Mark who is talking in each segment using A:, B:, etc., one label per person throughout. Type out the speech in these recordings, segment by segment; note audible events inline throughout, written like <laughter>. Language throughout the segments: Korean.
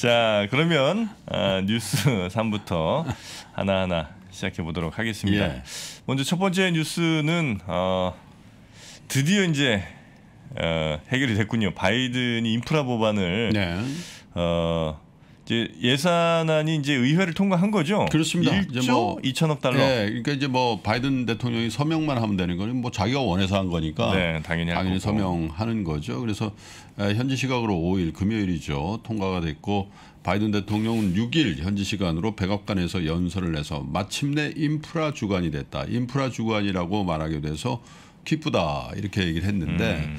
A: 자, 그러면 어, 뉴스 3부터 <laughs> 하나하나 시작해 보도록 하겠습니다. 예. 먼저 첫 번째 뉴스는 어, 드디어 이제 어, 해결이 됐군요. 바이든이 인프라 법안을 네. 어, 이제 예산안이 이제 의회를 통과한 거죠. 그렇습니다. 1조 뭐, 2천억 달러. 네, 그러니까
B: 이제 뭐 바이든 대통령이 서명만 하면 되는 거는 뭐 자기가 원해서 한 거니까 네, 당연히 당연히 서명하는 거죠. 그래서 예, 현지 시각으로 5일 금요일이죠. 통과가 됐고 바이든 대통령은 6일 현지 시간으로 백악관에서 연설을 해서 마침내 인프라 주관이 됐다. 인프라 주관이라고 말하게 돼서 기쁘다 이렇게 얘기를 했는데 음.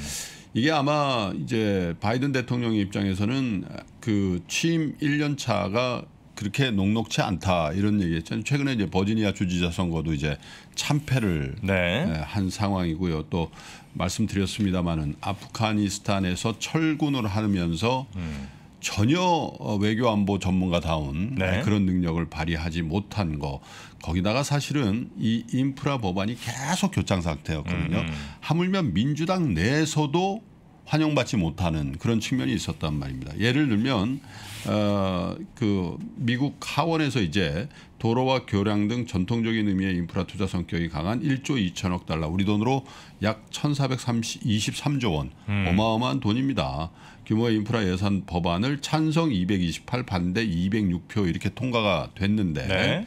B: 이게 아마 이제 바이든 대통령의 입장에서는 그 취임 1년 차가 그렇게 녹록치 않다 이런 얘기했잖아요. 최근에 이제 버지니아 주지사 선거도 이제 참패를 네. 네. 한 상황이고요. 또 말씀드렸습니다마는 아프가니스탄에서 철군을 하면서 음. 전혀 어, 외교 안보 전문가다운 네. 그런 능력을 발휘하지 못한 거 거기다가 사실은 이 인프라 법안이 계속 교장 상태였거든요. 음. 음. 하물며 민주당 내에서도 환영받지 못하는 그런 측면이 있었단 말입니다. 예를 들면 어그 미국 하원에서 이제 도로와 교량 등 전통적인 의미의 인프라 투자 성격이 강한 1조 2천억 달러, 우리 돈으로 약 1,423조 원, 음. 어마어마한 돈입니다. 규모의 인프라 예산 법안을 찬성 228 반대 206표 이렇게 통과가 됐는데 네.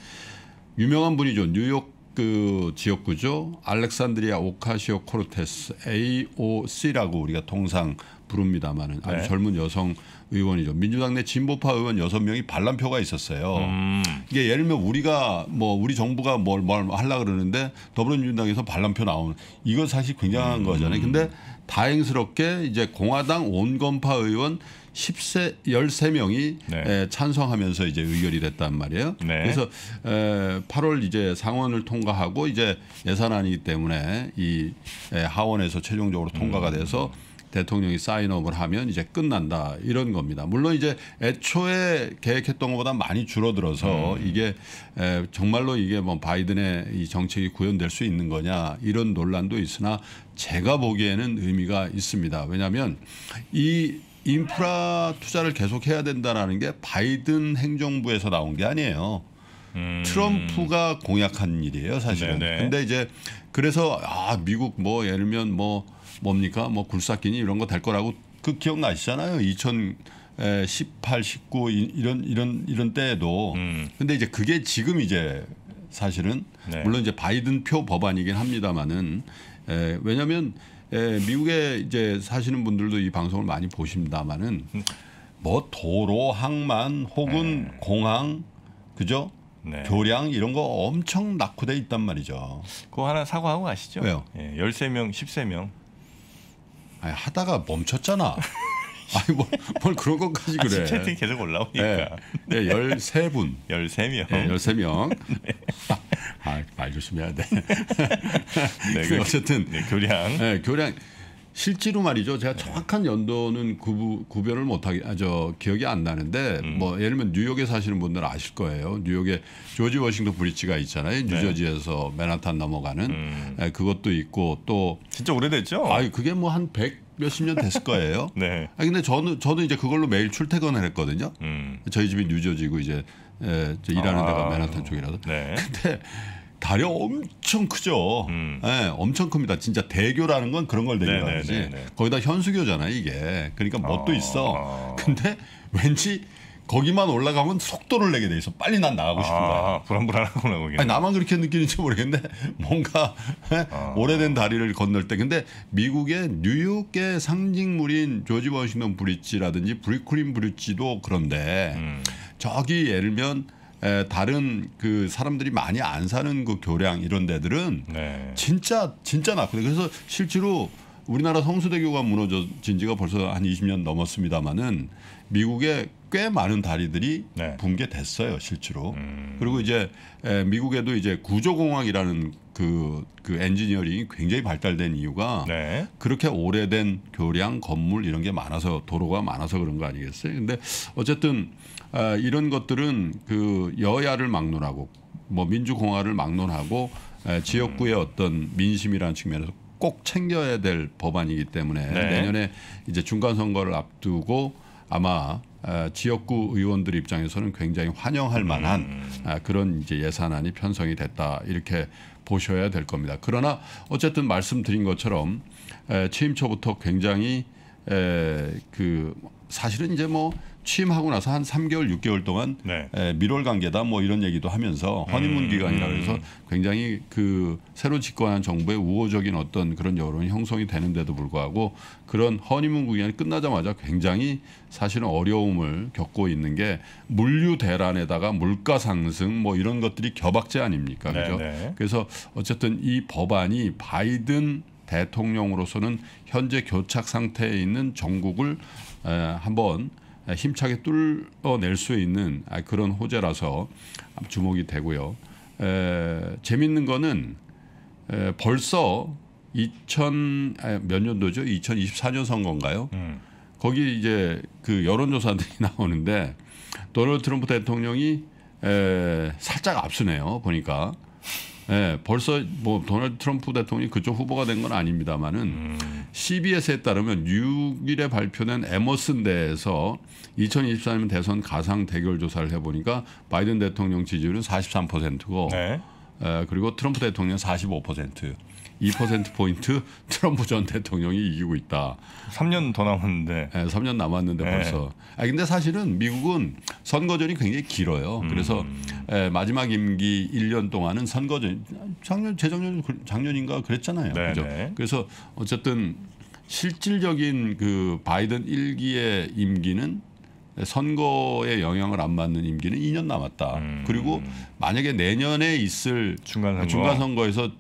B: 유명한 분이죠. 뉴욕 그 지역구죠. 알렉산드리아 오카시오 코르테스 AOC라고 우리가 통상 부릅니다마는 아주 네. 젊은 여성 의원이죠. 민주당 내 진보파 의원 여섯 명이 반란표가 있었어요. 음. 이게 예를 들면 우리가 뭐 우리 정부가 뭘 뭘 하려 그러는데 더불어민주당에서 반란표 나오는 이건 사실 굉장한 음. 거잖아요. 근데 다행스럽게 이제 공화당 온건파 의원 10세 13명이 네. 에, 예, 찬성하면서 이제 의결이 됐단 말이에요. 네. 그래서 에, 8월 이제 상원을 통과하고 이제 예산안이기 때문에 이 에, 하원에서 최종적으로 통과가 음. 돼서 음. 대통령이 사인업을 하면 이제 끝난다 이런 겁니다. 물론 이제 애초에 계획했던 것보다 많이 줄어들어서 음. 이게 에, 정말로 이게 뭐 바이든의 이 정책이 구현될 수 있는 거냐 이런 논란도 있으나 제가 보기에는 의미가 있습니다. 왜냐하면 이 인프라 투자를 계속해야 된다라는 게 바이든 행정부에서 나온 게 아니에요. 음. 트럼프가 공약한 일이에요, 사실은. 네네. 근데 이제 그래서 아 미국 뭐 예를 들면 뭐 뭡니까 뭐 굴삭기니 이런 거 될 거라고 그 기억나시잖아요. 2018, 19 이런 이런 이런 때에도 음. 근데 이제 그게 지금 이제 사실은 네. 물론 이제 바이든 표 법안이긴 합니다만은 왜냐하면 미국에 이제 사시는 분들도 이 방송을 많이 보십니다만은 뭐 도로, 항만 혹은 네. 공항 그죠? 네. 교량 이런 거 엄청 낙후돼
A: 있단 말이죠. 그거 하나 사과하고 가시죠. 왜요? 예, 13명, 13명. 아니, 하다가 멈췄잖아. <laughs> 아니 뭐, 뭘 그런 것까지 그래. 아, 채팅 계속 올라오니까.
B: 네, 네 13분. 13명. <laughs> 네, 13명. <laughs> 네. 아, 말 조심해야 돼. 네, 그, 어쨌든 네, 교량. 네, 교량. 실제로 말이죠. 제가 정확한 연도는 구부, 구별을 못하게 아, 저 기억이 안 나는데 음. 뭐 예를 들면 뉴욕에 사시는 분들 아실 거예요. 뉴욕에 조지 워싱턴 브릿지가 있잖아요. 네. 뉴저지에서 네. 맨하탄 넘어가는 음. 에, 예, 그것도 있고 또 진짜 오래됐죠. 아, 그게 뭐 한100 몇십 년 됐을 거예요. <laughs> 네. 아 근데 저는 저는 이제 그걸로 매일 출퇴근을 했거든요. 음. 저희 집이 뉴저지고 이제 에, 예, 일하는 아. 데가 맨하탄 쪽이라서. 네. 근데 다려 엄청 크죠. 음. 네, 엄청 큽니다. 진짜 대교라는 건 그런 걸 대교하는 네, 네, 지 네, 거기다 현수교잖아 요 이게. 그러니까 멋도 어... 있어. 근데 왠지 거기만 올라가면 속도를 내게 돼 있어. 빨리 난 나가고 아, 싶은 거야. 아, 불안불안하구나 거기. 아니, 나만 그렇게 느끼는지 모르겠는데 <laughs> 뭔가 예, 아, 오래된 다리를 건널 때. 근데 미국의 뉴욕의 상징물인 조지 워싱턴 브릿지라든지 브리클린 브릿지도 그런데 음. 저기 예를 들면 에, 다른 그 사람들이 많이 안 사는 그 교량 이런 데들은 네. 진짜 진짜 나쁘요 그래서 실제로 우리나라 성수대교가 무너진 지가 벌써 한 20년 넘었습니다마는 미국의 꽤 많은 다리들이 네. 붕괴됐어요 실제로. 음. 그리고 이제 미국에도 이제 구조공항이라는 그, 그 엔지니어링이 굉장히 발달된 이유가 네. 그렇게 오래된 교량 건물 이런 게 많아서 도로가 많아서 그런 거 아니겠어요? 근데 어쨌든 아, 이런 것들은 그 여야를 막론하고 뭐 민주공화를 막론하고 에, 지역구의 음. 어떤 민심이라는 측면에서 꼭 챙겨야 될 법안이기 때문에 네. 내년에 이제 중간 선거를 앞두고 아마 아, 지역구 의원들 입장에서는 굉장히 환영할 만한 음. 아, 그런 이제 예산안이 편성이 됐다 이렇게 보셔야 될 겁니다. 그러나 어쨌든 말씀드린 것처럼 에, 취임 초부터 굉장히 에, 그 사실은 이제 뭐 취임하고 나서 한 3개월, 6개월 동안 네. 에, 미월 관계다 뭐 이런 얘기도 하면서 허니문 음. 기간이라 그래서 음. 굉장히 그 새로 집권한 정부의 우호적인 어떤 그런 여론이 형성이 되는데도 불구하고 그런 허니문 기간이 끝나자마자 굉장히 사실은 어려움을 겪고 있는 게 물류 대란에다가 물가 상승 뭐 이런 것들이 겨박제 아닙니까? 네, 그죠? 네 그래서 어쨌든 이 법안이 바이든 대통령으로서는 현재 교착 상태에 있는 정국을 에, 한번 힘차게 뚫어낼 수 있는 아, 그런 호재라서 주목이 되고요. 에, 재밌는 거는 에, 벌써 2000몇 아, 년도죠? 2024년 선거인가요? 음. 거기 이제 그 여론조사들이 <laughs> 나오는데 도널드 트럼프 대통령이 에, 살짝 앞서네요. 보니까 에, 벌써 뭐 도널드 트럼프 대통령이 그쪽 후보가 된 건 아닙니다만은 음. CBS에 따르면 6일에 발표된 에머슨 대에서 2024년 대선 가상 대결 조사를 해보니까 바이든 대통령 지지율은 43%고 네. 그리고 트럼프 대통령 45%. 2%포인트 <laughs> 트럼프 전 대통령이 이기고 있다. 3년 더 남았는데. 네, 3년 남았는데 네. 벌써. 아 근데 사실은 미국은 선거전이 굉장히 길어요. 음. 그래서 에, 마지막 임기 1년 동안은 선거전 작년 재작년 그 작년인가 그랬잖아요. 네, 그죠? 네. 그래서 어쨌든 실질적인 그 바이든 1기의 임기는 선거에 영향을 안 받는 임기는 2년 남았다. 음. 그리고 만약에 내년에 있을 중간선거. 중간선거에서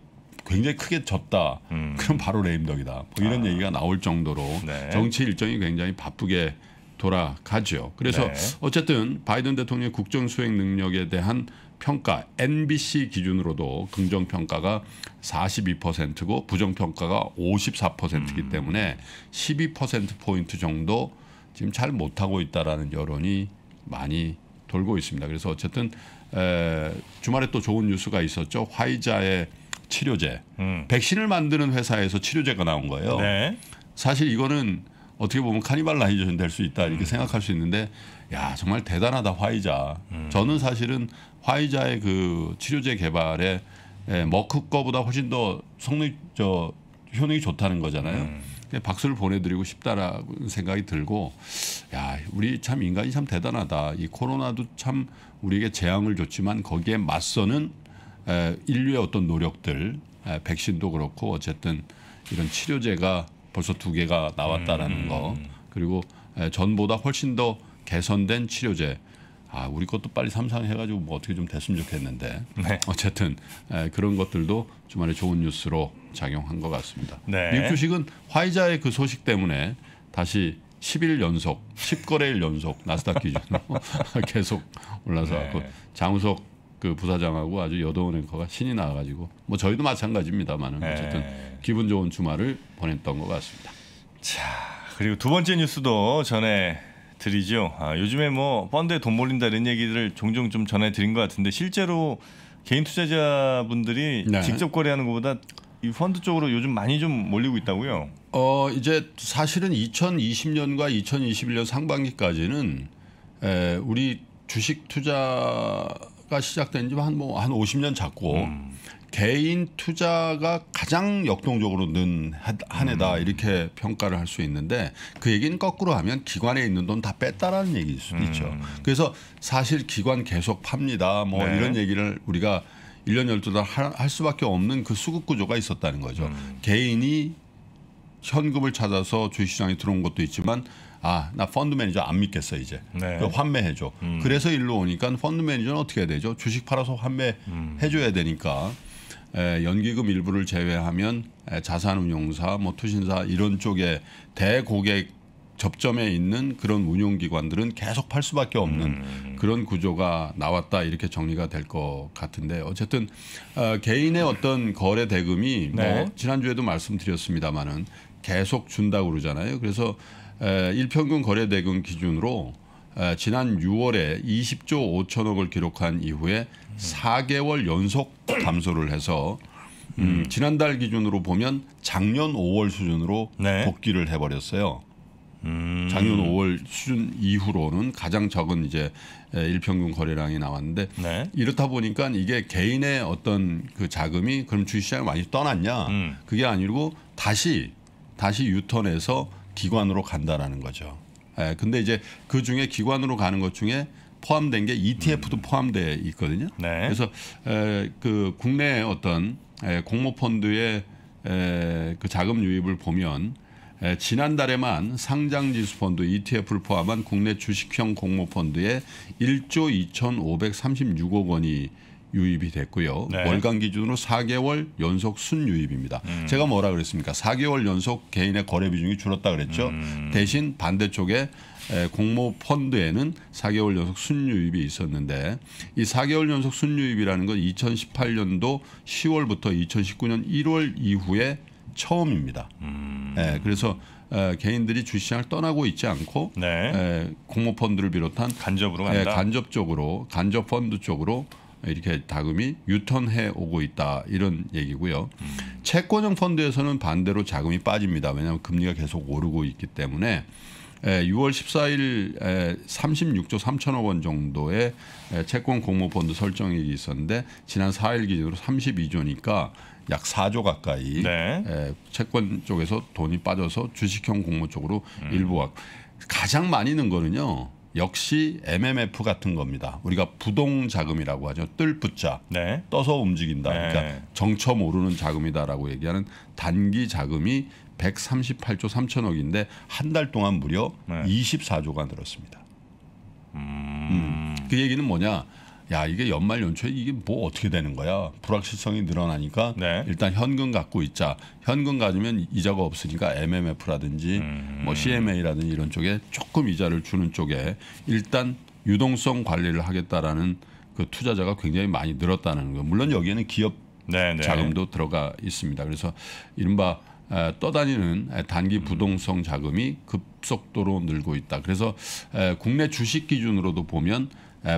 B: 굉장히 크게 졌다. 음. 그럼 바로 레임덕이다. 뭐 이런 아. 얘기가 나올 정도로 네. 정치 일정이 굉장히 바쁘게 돌아가죠. 그래서 네. 어쨌든 바이든 대통령의 국정 수행 능력에 대한 평가 NBC 기준으로도 긍정 평가가 42%고 부정 평가가 54%이기 음. 때문에 12% 포인트 정도 지금 잘 못하고 있다라는 여론이 많이 돌고 있습니다. 그래서 어쨌든 에, 주말에 또 좋은 뉴스가 있었죠. 화이자의 치료제, 음. 백신을 만드는 회사에서 치료제가 나온 거예요. 네. 사실 이거는 어떻게 보면 카니발라이제션 될수 있다 이렇게 음. 생각할 수 있는데, 야 정말 대단하다 화이자. 음. 저는 사실은 화이자의 그 치료제 개발에 에, 머크 거보다 훨씬 더 성능 저 효능이 좋다는 거잖아요. 음. 네, 박수를 보내드리고 싶다라는 생각이 들고 야 우리 참 인간이 참 대단하다. 이 코로나도 참 우리에게 재앙을 줬지만 거기에 맞서는 인류의 어떤 노력들 백신도 그렇고 어쨌든 이런 치료제가 벌써 두 개가 나왔다라는 음, 음, 거 음. 그리고 전보다 훨씬 더 개선된 치료제 아 우리 것도 빨리 삼상해가지고 뭐 어떻게 좀 됐으면 좋겠는데 네. 어쨌든 에, 그런 것들도 주말에 좋은 뉴스로 작용한 것 같습니다. 네. 미국 주식은 화이자의 그 소식 때문에 다시 10일 연속, 10거래일 연속 나스닥 기준으로 <laughs> 계속 올라서 네. 그 장우석 그 부사장하고 아주 여도원 앵커가 신이 나와가지고
A: 뭐 저희도 마찬가지입니다만 네. 어쨌든 기분 좋은 주말을 보냈던 것 같습니다. 자 그리고 두 번째 뉴스도 전에 드리죠. 아, 요즘에 뭐 펀드에 돈 몰린다 이런 얘기를 종종 좀 전해 드린 것 같은데 실제로 개인 투자자분들이 네. 직접 거래하는 것보다 이 펀드 쪽으로 요즘 많이 좀 몰리고 있다고요. 어 이제
B: 사실은 2020년과 2021년 상반기까지는 에, 우리 주식 투자가 시작된 지 한 뭐한 뭐한 50년 잡고 음. 개인 투자가 가장 역동적으로 는 한 해다 음. 이렇게 평가를 할 수 있는데 그 얘기는 거꾸로 하면 기관에 있는 돈 다 뺐다라는 얘기일 수도 음. 있죠. 그래서 사실 기관 계속 팝니다. 뭐 네. 이런 얘기를 우리가 일 년 열두 달 할 수밖에 없는 그 수급 구조가 있었다는 거죠. 음. 개인이 현금을 찾아서 주식시장에 들어온 것도 있지만 아 나 펀드 매니저 안 믿겠어 이제 네. 환매해줘 음. 그래서 일로 오니까 펀드 매니저는 어떻게 해야 되죠 주식 팔아서 환매해줘야 음. 되니까 연기금 일부를 제외하면 자산운용사, 뭐 투신사 이런 쪽에 대고객 접점에 있는 그런 운용기관들은 계속 팔 수밖에 없는 음. 그런 구조가 나왔다 이렇게 정리가 될 것 같은데 어쨌든 어, 개인의 어떤 거래 대금이 뭐 네. 뭐 지난주에도 말씀드렸습니다마는 계속 준다고 그러잖아요. 그래서 에, 일평균 거래 대금 기준으로 어, 지난 6월에 20조 5천억을 기록한 이후에 4개월 연속 감소를 해서 음, 음, 지난달 기준으로 보면 작년 5월 수준으로 네. 복귀를 해버렸어요. 음. 작년 5월 수준 이후로는 가장 적은 이제 일평균 거래량이 나왔는데 네. 이렇다 보니까 이게 개인의 어떤 그 자금이 그럼 주식시장에 많이 떠났냐 음. 그게 아니고 다시 다시 유턴해서 기관으로 간다라는 거죠. 예, 근데 이제 그 중에 기관으로 가는 것 중에 포함된 게 ETF도 음. 포함돼 있거든요. 네. 그래서 에, 그 국내 어떤 에, 공모 펀드의 에, 그 자금 유입을 보면 에, 지난달에만 상장 지수 펀드 ETF를 포함한 국내 주식형 공모 펀드에 1조 2,536억 원이 유입이 됐고요. 네. 월간 기준으로 4개월 연속 순유입입니다. 음. 제가 뭐라 그랬습니까? 4개월 연속 개인의 거래 비중이 줄었다 그랬죠. 음. 대신 반대쪽에 공모 펀드에는 4개월 연속 순유입이 있었는데 이 4개월 연속 순유입이라는 건 2018년도 10월부터 2019년 1월 이후에 처음입니다. 음. 예, 그래서 에, 개인들이 주시장을 떠나고 있지 않고 네. 에, 공모펀드를 비롯한 간접으로 간다. 에, 예, 간접적으로 간접 펀드 쪽으로 이렇게 자금이 유턴해 오고 있다 이런 얘기고요. 음. 채권형 펀드에서는 반대로 자금이 빠집니다. 왜냐하면 금리가 계속 오르고 있기 때문에 에, 6월 14일 에, 36조 3천억 원 정도의 채권 공모 펀드 설정이 있었는데 지난 4일 기준으로 32조니까 약 4조 가까이 네. 채권 쪽에서 돈이 빠져서 주식형 공모 쪽으로 음. 일부 가 가장 많이 는 거는요. 역시 MMF 같은 겁니다. 우리가 부동 자금이라고 하죠. 뜰 붙자. 네. 떠서 움직인다. 네. 그러니까 정처 모르는 자금이다라고 얘기하는 단기 자금이 138조 3천억인데 한 달 동안 무려 네. 24조가 늘었습니다. 음... 음. 그 얘기는 뭐냐? 야 이게 연말 연초에 이게 뭐 어떻게 되는 거야 불확실성이 늘어나니까 네. 일단 현금 갖고 있자 현금 가지면 이자가 없으니까 MMF라든지 뭐 음. 뭐 CMA라든지 이런 쪽에 조금 이자를 주는 쪽에 일단 유동성 관리를 하겠다라는 그 투자자가 굉장히 많이 늘었다는 거 물론 여기에는 기업 네네. 네. 자금도 들어가 있습니다 그래서 이른바 에, 떠다니는 단기 음. 부동성 자금이 급속도로 늘고 있다. 그래서 에, 국내 주식 기준으로도 보면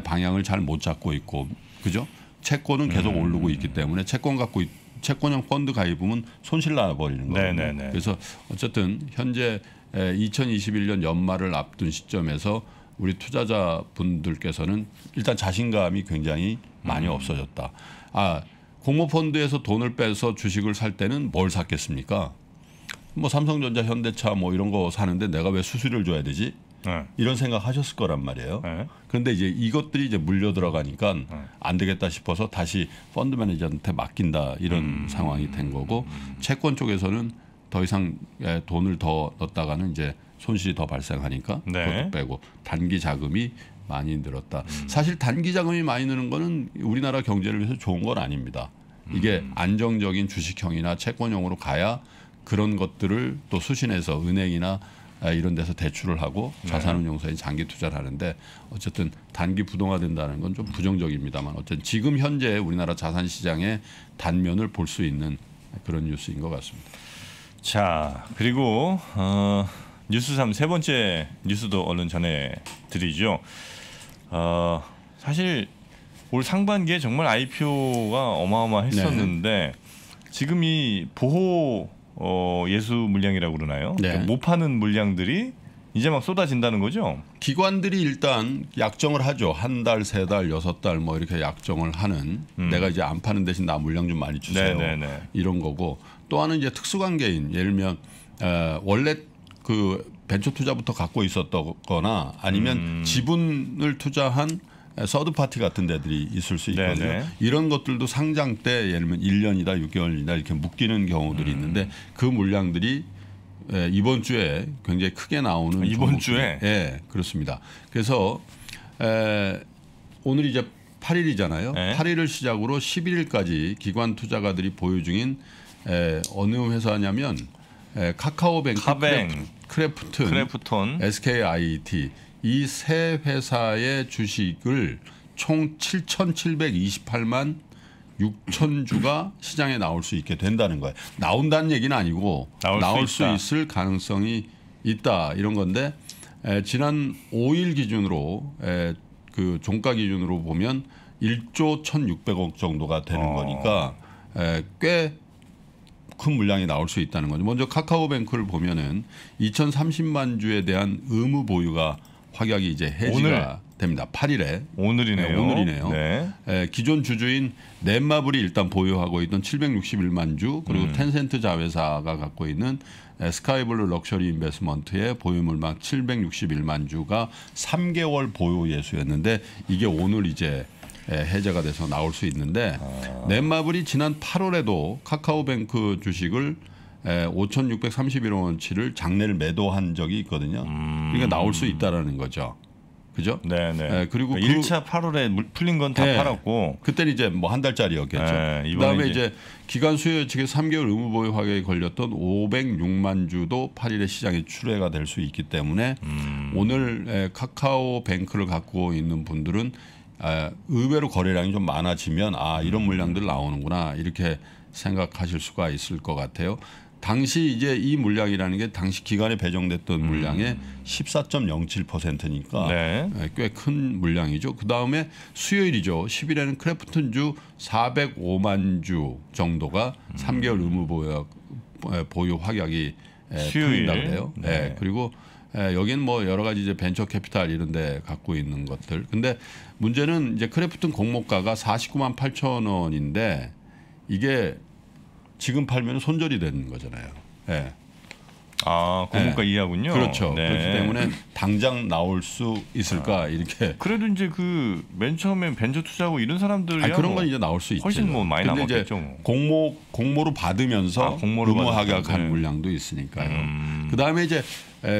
B: 방향을 잘 못 잡고 있고 그죠? 채권은 계속 음. 오르고 있기 때문에 채권 갖고 있, 채권형 펀드 가입하면 손실 나버리는 거예요. 그래서 어쨌든 현재 2021년 연말을 앞둔 시점에서 우리 투자자 분들께서는 일단 자신감이 굉장히 많이 음. 없어졌다. 아 공모펀드에서 돈을 빼서 주식을 살 때는 뭘 샀겠습니까? 뭐 삼성전자, 현대차 뭐 이런 거 사는데 내가 왜 수수료를 줘야 되지? 네. 이런 생각하셨을 거란 말이에요. 네. 그런데 이제 이것들이 이제 물려 들어가니까 네. 안 되겠다 싶어서 다시 펀드 매니저한테 맡긴다 이런 음. 상황이 된 거고 음. 채권 쪽에서는 더 이상 예, 돈을 더 넣었다가는 이제 손실이 더 발생하니까 네. 그것도 빼고 단기 자금이 많이 늘었다. 음. 사실 단기 자금이 많이 느는 거는 우리나라 경제를 위해서 좋은 건 아닙니다. 이게 음. 안정적인 주식형이나 채권형으로 가야 그런 것들을 또 수신해서 은행이나 아, 이런 데서 대출을 하고 자산운용사에 네. 장기 투자를 하는데 어쨌든 단기 부동화된다는 건 좀 부정적입니다만 어쨌든 지금 현재 우리나라 자산 시장의 단면을
A: 볼 수 있는 그런 뉴스인 것 같습니다. 자 그리고 어, 뉴스 3세 번째 뉴스도 얼른 전해드리죠. 어, 사실 올 상반기에 정말 IPO가 어마어마했었는데 네. 지금 이 보호 어, 예수 물량이라고 그러나요? 네. 그러니까 못 파는 물량들이 이제 막 쏟아진다는 거죠. 기관들이 일단 약정을 하죠.
B: 한 달, 세 달, 여섯 달 뭐 이렇게 약정을 하는 음. 내가 이제 안 파는 대신 나 물량 좀 많이 주세요. 네네네. 네, 네. 이런 거고 또 하나는 이제 특수관계인 예를 들면 에, 원래 그 벤처 투자부터 갖고 있었거나 아니면 음. 지분을 투자한 예, 서드 파티 같은 데들이 있을 수 있거든요. 네네. 네. 이런 것들도 상장 때 예를 들면 1년이다 6개월이다 이렇게 묶이는 경우들이 음. 있는데 그 물량들이 예, 이번 주에 굉장히 크게 나오는 이번 주에 예, 그렇습니다. 그래서 에, 예, 오늘 이제 8일이잖아요. 네. 8일을 시작으로 11일까지 기관 투자가들이 보유 중인 에, 예, 어느 회사냐면 에, 카카오뱅크 카뱅, 크래프튼, 크래프톤, SKIT 이세 회사의 주식을 총 7,728만 6천 주가 시장에 나올 수 있게 된다는 거예요. 나온다는 얘기는 아니고 나올, 나올 수, 수, 있을 가능성이 있다 이런 건데 에, 지난 5일 기준으로 에, 그 종가 기준으로 보면 1조 1,600억 정도가 되는 어. 거니까 꽤 큰 물량이 나올 수 있다는 거죠. 먼저 카카오뱅크를 보면은 2,030만 주에 대한 의무 보유가 확약이 이제 해지가 오늘. 됩니다. 8일에 오늘이네요. 네, 오늘이네요. 네. 에, 예, 기존 주주인 넷마블이 일단 보유하고 있던 761만 주 그리고 음. 텐센트 자회사가 갖고 있는 예, 스카이블루 럭셔리 인베스먼트의 보유물만 761만 주가 3개월 보유 예수였는데 이게 오늘 이제 예, 해제가 돼서 나올 수 있는데 아. 넷마블이 지난 8월에도 카카오뱅크 주식을 에, 5,631억 원치를 장내를 매도한 적이 있거든요. 음. 그러니까 나올 수 있다라는 거죠. 그죠? 네네. 네. 예, 그리고 그러 그, 그 차 8월에 풀린 건다 네. 예, 팔았고 그때는 이제 뭐 한 달짜리였겠죠. 네, 그다음에 이제, 이제 기간 수요 측에 3개월 의무 보유 확약에 걸렸던 506만 주도 8일에 시장에 출회가 될 수 있기 때문에 음. 오늘 에, 카카오 뱅크를 갖고 있는 분들은 에, 아, 의외로 거래량이 좀 많아지면 아 이런 물량들 나오는구나 이렇게 생각하실 수가 있을 것 같아요. 당시 이제 이 물량이라는 게 당시 기간에 배정됐던 물량의 14.07%니까 네. 네 꽤큰 물량이죠. 그 다음에 수요일이죠. 10일에는 크래프튼주 405만 주 정도가 음. 3개월 의무 보유, 보유 확약이 수요일. 인데요 네. 네. 그리고 여기는 뭐 여러 가지 이제 벤처 캐피탈 이런 데 갖고 있는 것들. 근데 문제는 이제 크래프튼 공모가가 49만 8천 원인데 이게 지금 팔면 손절이 되는 거잖아요.
A: 예. 아 공모가 그러니까 네. 예. 이하군요. 그렇죠. 네. 그렇기 때문에
B: 당장 나올 수 있을까 아, 이렇게. 그래도 이제 그맨 처음에 벤처 투자하고 이런 사람들 아, 그런 뭐 건 이제 나올 수 있죠. 훨씬 뭐 많이 남았겠죠. 뭐. 공모 공모로 받으면서 아, 공모로 의무하격한 네. 물량도 있으니까요. 음. 그 다음에 이제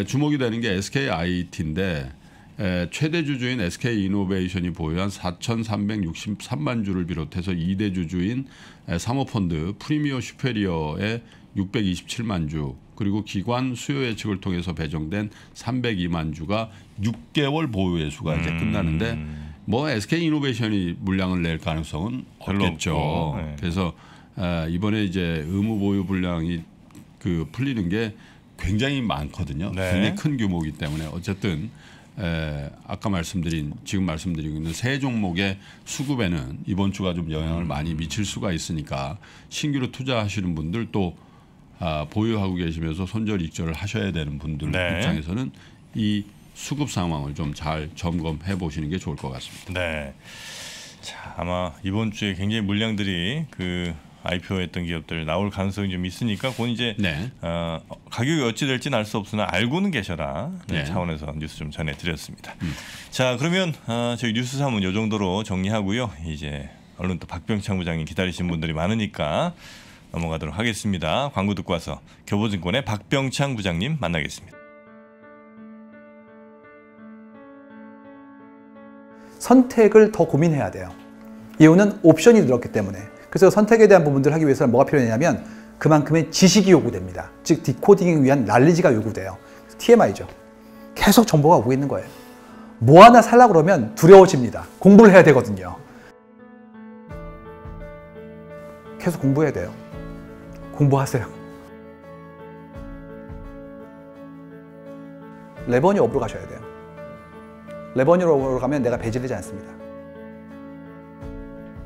B: 주목이 되는 게 SK IT인데 에, 예, 최대 주주인 SK 이노베이션이 보유한 4,363만 주를 비롯해서 2대 주주인 에, 예, 사모펀드 프리미어 슈페리어의 627만 주 그리고 기관 수요 예측을 통해서 배정된 302만 주가 6개월 보유 예수가 음. 이제 끝나는데 뭐 SK 이노베이션이 물량을 낼 가능성은 없겠죠. 네. 그래서 에, 아, 이번에 이제 의무 보유 물량이그 풀리는 게 굉장히 많거든요. 네. 굉장히 큰 규모이기 때문에 어쨌든 에, 아까 말씀드린 지금 말씀드리고 있는 세 종목의 수급에는 이번 주가 좀 영향을 많이 미칠 수가 있으니까 신규로 투자하시는 분들 또 아, 보유하고 계시면서 손절 익절을 하셔야 되는
A: 분들 네. 입장에서는 이 수급 상황을 좀 잘 점검해 보시는 게 좋을 것 같습니다. 네. 자, 아마 이번 주에 굉장히 물량들이 그 IPO했던 기업들 나올 가능성이 좀 있으니까 그건 이제 네. 어, 가격이 어찌 될지는 알 수 없으나 알고는 계셔라 네, 네. 차원에서 뉴스 좀 전해드렸습니다. 음. 자 그러면 어, 저희 뉴스 3은 요 정도로 정리하고요. 이제 언론 또 박병창 부장님 기다리신 분들이 많으니까 넘어가도록 하겠습니다. 광고 듣고 와서 교보증권의 박병창 부장님 만나겠습니다.
B: 선택을 더 고민해야 돼요. 이유는 옵션이 들었기 때문에 그래서 선택에 대한 부분들을 하기 위해서는 뭐가 필요하냐면 그만큼의 지식이 요구됩니다. 즉 디코딩을 위한 날리지가 요구돼요. TMI죠. 계속 정보가 오고 있는 거예요. 뭐 하나 살라 그러면 두려워집니다. 공부를 해야 되거든요. 계속 공부해야 돼요. 공부하세요. 레버니 업으로 가셔야 돼요. 레버니로 업으 가면 내가 배제되지 않습니다.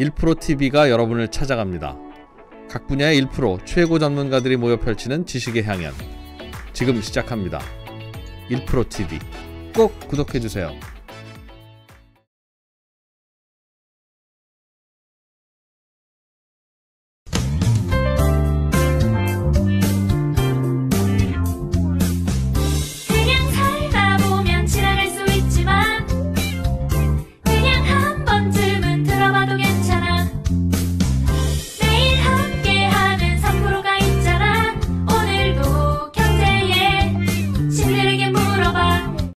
B: 1프로TV가 여러분을 찾아갑니다. 각 분야의 1프로 최고 전문가들이 모여 펼치는 지식의 향연. 지금 시작합니다. 1프로TV
A: 꼭 구독해주세요.